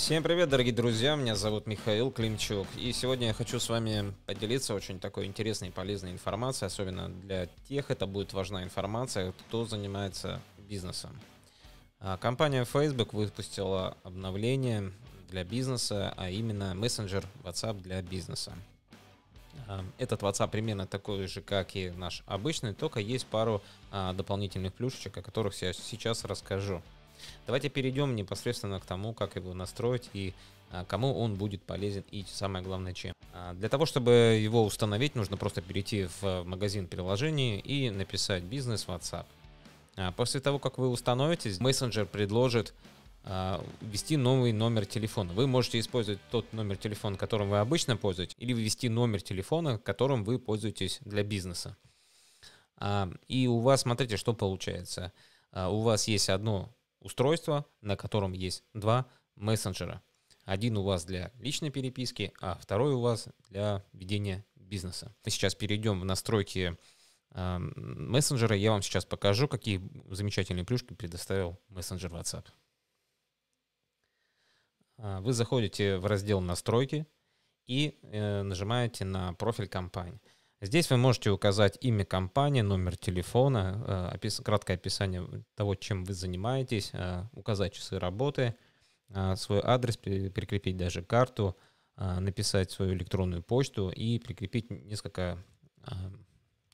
Всем привет, дорогие друзья, меня зовут Михаил Климчук, и сегодня я хочу с вами поделиться очень такой интересной и полезной информацией, особенно для тех это будет важна информация, кто занимается бизнесом. А, компания Facebook выпустила обновление для бизнеса, а именно мессенджер WhatsApp для бизнеса. А, этот WhatsApp примерно такой же, как и наш обычный, только есть пару а, дополнительных плюшечек, о которых я сейчас расскажу. Давайте перейдем непосредственно к тому, как его настроить и а, кому он будет полезен и самое главное чем. А, для того, чтобы его установить, нужно просто перейти в магазин приложений и написать бизнес WhatsApp. А, после того, как вы установитесь, мессенджер предложит ввести новый номер телефона. Вы можете использовать тот номер телефона, которым вы обычно пользуетесь, или ввести номер телефона, которым вы пользуетесь для бизнеса. И у вас, смотрите, что получается. У вас есть одно устройство, на котором есть два мессенджера. Один у вас для личной переписки, а второй у вас для ведения бизнеса. Мы сейчас перейдем в настройки э, мессенджера. Я вам сейчас покажу, какие замечательные плюшки предоставил мессенджер WhatsApp. А, вы заходите в раздел «Настройки» и э, нажимаете на профиль компании. Здесь вы можете указать имя компании, номер телефона, э, опис... краткое описание того, чем вы занимаетесь, э, указать часы работы, э, свой адрес, прикрепить даже карту, написать свою электронную почту и прикрепить несколько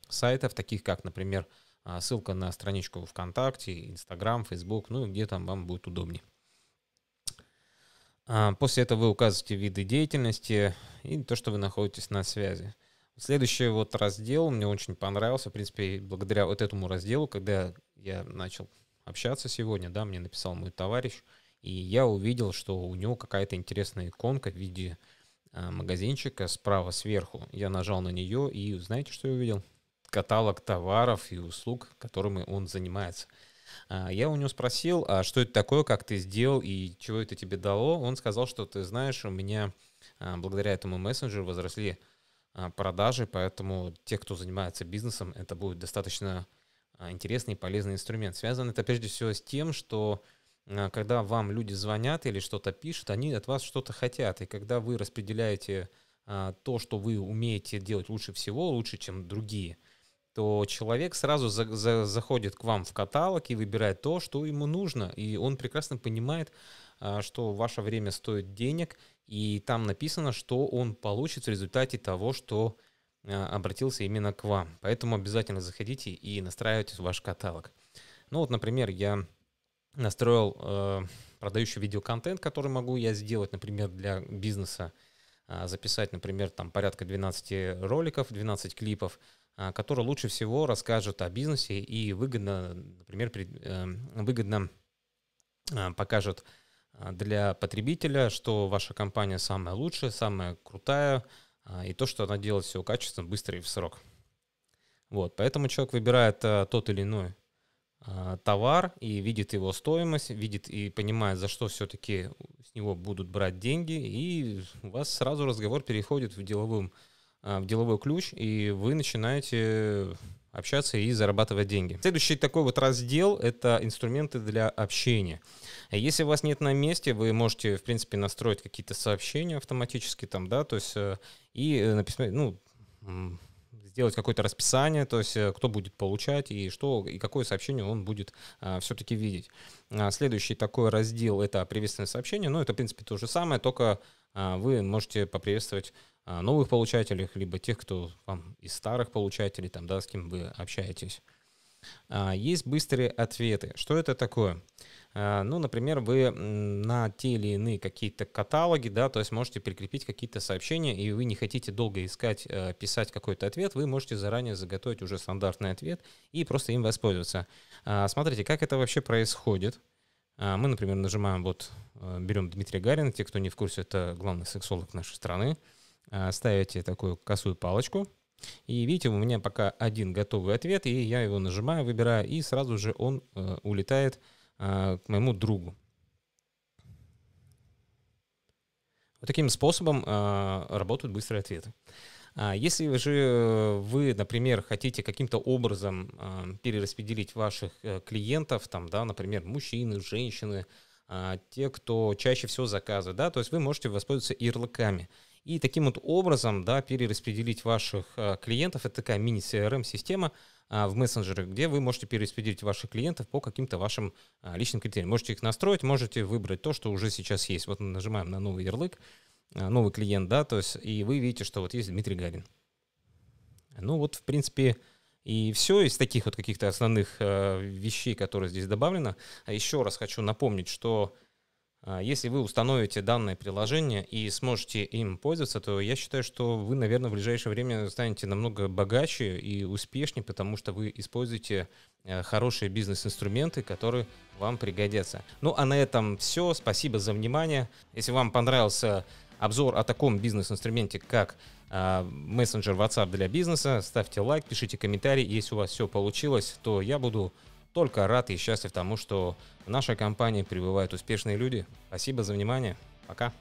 сайтов, таких как, например, ссылка на страничку ВКонтакте, Инстаграм, Фейсбук, ну, и где там вам будет удобнее. После этого вы указываете виды деятельности и то, что вы находитесь на связи. Следующий вот раздел мне очень понравился, в принципе, благодаря вот этому разделу, когда я начал общаться сегодня, да, мне написал мой товарищ, и я увидел, что у него какая-то интересная иконка в виде э, магазинчика справа сверху. Я нажал на нее, и знаете, что я увидел? Каталог товаров и услуг, которыми он занимается. А, я у него спросил, а что это такое, как ты сделал и чего это тебе дало? Он сказал, что ты знаешь, у меня а, благодаря этому мессенджеру возросли а, продажи, поэтому те, кто занимается бизнесом, это будет достаточно а, интересный и полезный инструмент. Связано это прежде всего с тем, что а, когда вам люди звонят или что-то пишут, они от вас что-то хотят. И когда вы распределяете то, что вы умеете делать лучше всего, лучше, чем другие, то человек сразу за, за, заходит к вам в каталог и выбирает то, что ему нужно. И он прекрасно понимает, что ваше время стоит денег, и там написано, что он получит в результате того, что а, обратился именно к вам. Поэтому обязательно заходите и настраивайте ваш каталог. Ну вот, например, я настроил э, продающий видеоконтент, который могу я сделать, например, для бизнеса, э, записать, например, там порядка 12 роликов, 12 клипов, э, которые лучше всего расскажут о бизнесе и выгодно, например, при, э, выгодно э, покажут а, для потребителя, что ваша компания самая лучшая, самая крутая, а, и то, что она делает все качественно, быстро и в срок. Вот, поэтому человек выбирает а, тот или иной товар и видит его стоимость, видит и понимает, за что все-таки с него будут брать деньги, и у вас сразу разговор переходит в, деловым, в деловой ключ, и вы начинаете общаться и зарабатывать деньги. Следующий такой вот раздел — это инструменты для общения. Если у вас нет на месте, вы можете, в принципе, настроить какие-то сообщения автоматически там, да, то есть э, и э, написать, ну, сделать какое-то расписание, то есть э, кто будет получать и что и какое сообщение он будет а, все-таки видеть. А, следующий такой раздел это приветственное сообщение, но ну, это в принципе то же самое, только а, вы можете поприветствовать а, новых получателях, либо тех, кто вам из старых получателей, там, да, с кем вы общаетесь. А, есть быстрые ответы. Что это такое? А, ну, например, вы на те или иные какие-то каталоги, да, то есть можете прикрепить какие-то сообщения, и вы не хотите долго искать, писать какой-то ответ, вы можете заранее заготовить уже стандартный ответ и просто им воспользоваться. Смотрите, как это вообще происходит. Мы, например, нажимаем вот, берем Дмитрия Гарина, те, кто не в курсе, это главный сексолог нашей страны. А, ставите такую косую палочку, и видите, у меня пока один готовый ответ, и я его нажимаю, выбираю, и сразу же он э, улетает а, к моему другу. Вот таким способом а, работают быстрые ответы. если же вы, например, хотите каким-то образом перераспределить ваших э, клиентов, там, да, например, мужчины, женщины, те, кто чаще всего заказывает, да, то есть вы можете воспользоваться ярлыками и таким вот образом да, перераспределить ваших э, клиентов. Это такая мини-CRM-система э, в мессенджере, где вы можете перераспределить ваших клиентов по каким-то вашим э, личным критериям. Можете их настроить, можете выбрать то, что уже сейчас есть. Вот мы нажимаем на новый ярлык, новый клиент, да, то есть, и вы видите, что вот есть Дмитрий Гарин. Ну вот, в принципе, и все из таких вот каких-то основных э, вещей, которые здесь добавлено. А еще раз хочу напомнить, что а, если вы установите данное приложение и сможете им пользоваться, то я считаю, что вы, наверное, в ближайшее время станете намного богаче и успешнее, потому что вы используете э, хорошие бизнес-инструменты, которые вам пригодятся. Ну а на этом все. Спасибо за внимание. Если вам понравился обзор о таком бизнес-инструменте, как а, мессенджер WhatsApp для бизнеса, ставьте лайк, пишите комментарий. Если у вас все получилось, то я буду только рад и счастлив тому, что в нашей компании пребывают успешные люди. Спасибо за внимание. Пока.